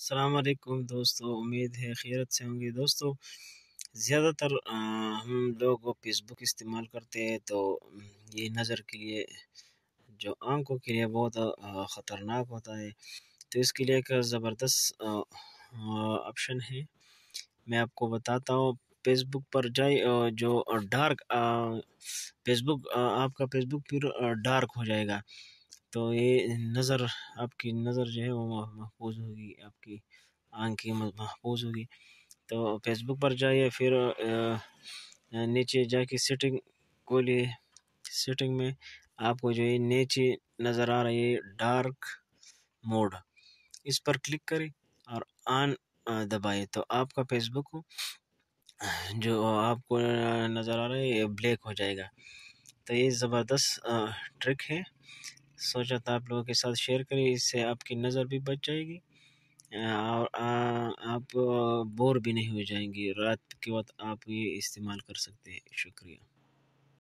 असलकुम दोस्तों उम्मीद है खैरत से होंगे दोस्तों ज़्यादातर हम लोग फेसबुक इस्तेमाल करते हैं तो ये नज़र के लिए जो आंखों के लिए बहुत ख़तरनाक होता है तो इसके लिए एक ज़बरदस्त ऑप्शन है मैं आपको बताता हूँ फेसबुक पर जाए जो डार्क फेसबुक आपका फेसबुक फिर डार्क हो जाएगा तो ये नज़र आपकी नज़र जो है वो महफूज होगी आपकी आंखें की महफूज होगी तो फेसबुक पर जाइए फिर नीचे जाके सेटिंग खोलिए सेटिंग में आपको जो है नीचे नज़र आ रही है डार्क मोड इस पर क्लिक करें और ऑन दबाए तो आपका फेसबुक जो आपको नज़र आ रहा है ये ब्लैक हो जाएगा तो ये ज़बरदस्त ट्रिक है सोचा था आप लोगों के साथ शेयर करें इससे आपकी नज़र भी बच जाएगी और आप बोर भी नहीं हो जाएंगी रात के वक्त आप ये इस्तेमाल कर सकते हैं शुक्रिया